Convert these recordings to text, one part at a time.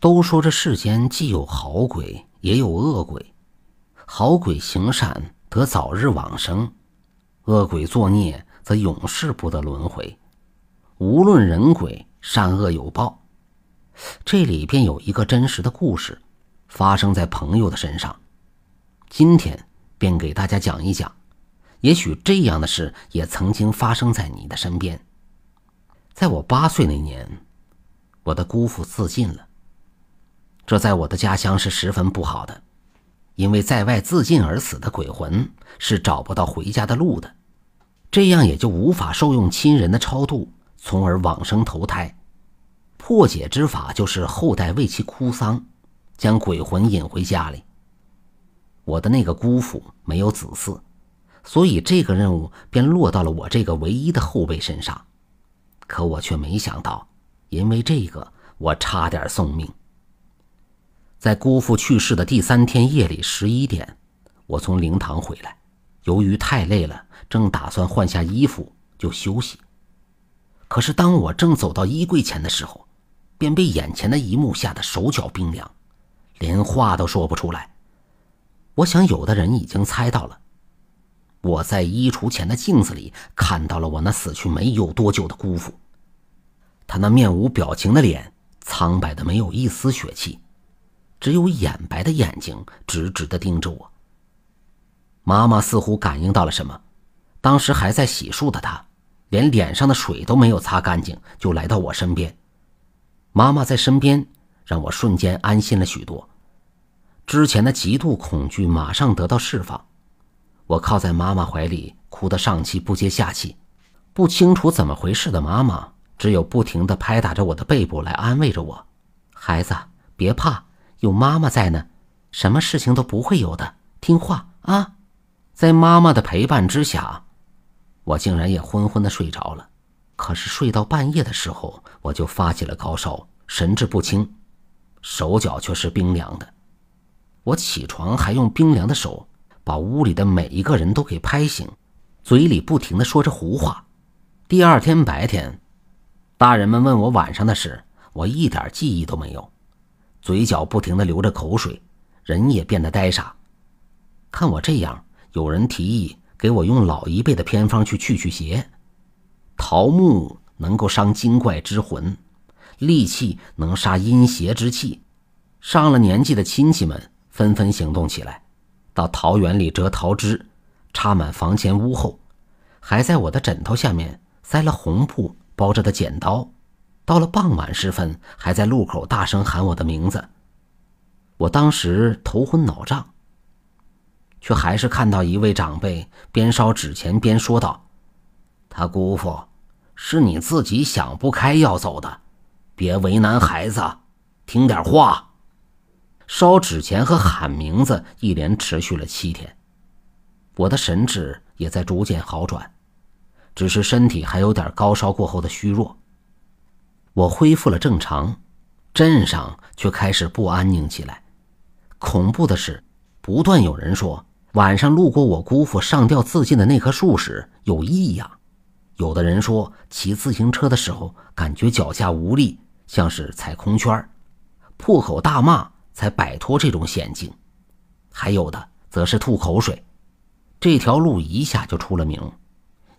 都说这世间既有好鬼，也有恶鬼。好鬼行善得早日往生，恶鬼作孽则永世不得轮回。无论人鬼，善恶有报。这里便有一个真实的故事，发生在朋友的身上。今天便给大家讲一讲。也许这样的事也曾经发生在你的身边。在我八岁那年，我的姑父自尽了。这在我的家乡是十分不好的，因为在外自尽而死的鬼魂是找不到回家的路的，这样也就无法受用亲人的超度，从而往生投胎。破解之法就是后代为其哭丧，将鬼魂引回家里。我的那个姑父没有子嗣，所以这个任务便落到了我这个唯一的后辈身上。可我却没想到，因为这个，我差点送命。在姑父去世的第三天夜里十一点，我从灵堂回来，由于太累了，正打算换下衣服就休息。可是，当我正走到衣柜前的时候，便被眼前的一幕吓得手脚冰凉，连话都说不出来。我想，有的人已经猜到了。我在衣橱前的镜子里看到了我那死去没有多久的姑父，他那面无表情的脸苍白的没有一丝血气。只有眼白的眼睛直直的盯着我。妈妈似乎感应到了什么，当时还在洗漱的她，连脸上的水都没有擦干净，就来到我身边。妈妈在身边，让我瞬间安心了许多，之前的极度恐惧马上得到释放。我靠在妈妈怀里，哭得上气不接下气，不清楚怎么回事的妈妈，只有不停的拍打着我的背部来安慰着我：“孩子，别怕。”有妈妈在呢，什么事情都不会有的。听话啊，在妈妈的陪伴之下，我竟然也昏昏的睡着了。可是睡到半夜的时候，我就发起了高烧，神志不清，手脚却是冰凉的。我起床还用冰凉的手把屋里的每一个人都给拍醒，嘴里不停的说着胡话。第二天白天，大人们问我晚上的事，我一点记忆都没有。嘴角不停地流着口水，人也变得呆傻。看我这样，有人提议给我用老一辈的偏方去去去邪。桃木能够伤精怪之魂，利器能杀阴邪之气。上了年纪的亲戚们纷纷行动起来，到桃园里折桃枝，插满房前屋后，还在我的枕头下面塞了红布包着的剪刀。到了傍晚时分，还在路口大声喊我的名字。我当时头昏脑胀，却还是看到一位长辈边烧纸钱边说道：“他姑父，是你自己想不开要走的，别为难孩子，听点话。”烧纸钱和喊名字一连持续了七天，我的神智也在逐渐好转，只是身体还有点高烧过后的虚弱。我恢复了正常，镇上却开始不安宁起来。恐怖的是，不断有人说晚上路过我姑父上吊自尽的那棵树时有异样；有的人说骑自行车的时候感觉脚下无力，像是踩空圈破口大骂才摆脱这种险境；还有的则是吐口水。这条路一下就出了名，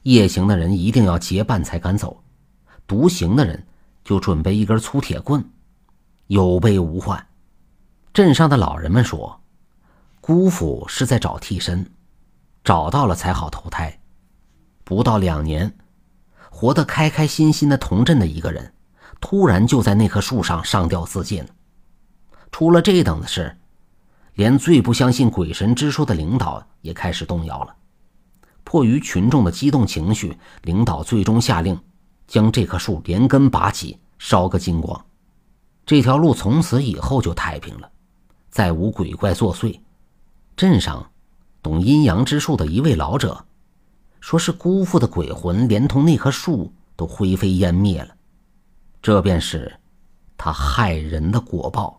夜行的人一定要结伴才敢走，独行的人。就准备一根粗铁棍，有备无患。镇上的老人们说，姑父是在找替身，找到了才好投胎。不到两年，活得开开心心的同镇的一个人，突然就在那棵树上上吊自尽了。出了这等的事，连最不相信鬼神之说的领导也开始动摇了。迫于群众的激动情绪，领导最终下令。将这棵树连根拔起，烧个精光，这条路从此以后就太平了，再无鬼怪作祟。镇上懂阴阳之术的一位老者说：“是姑父的鬼魂，连同那棵树都灰飞烟灭了，这便是他害人的果报。”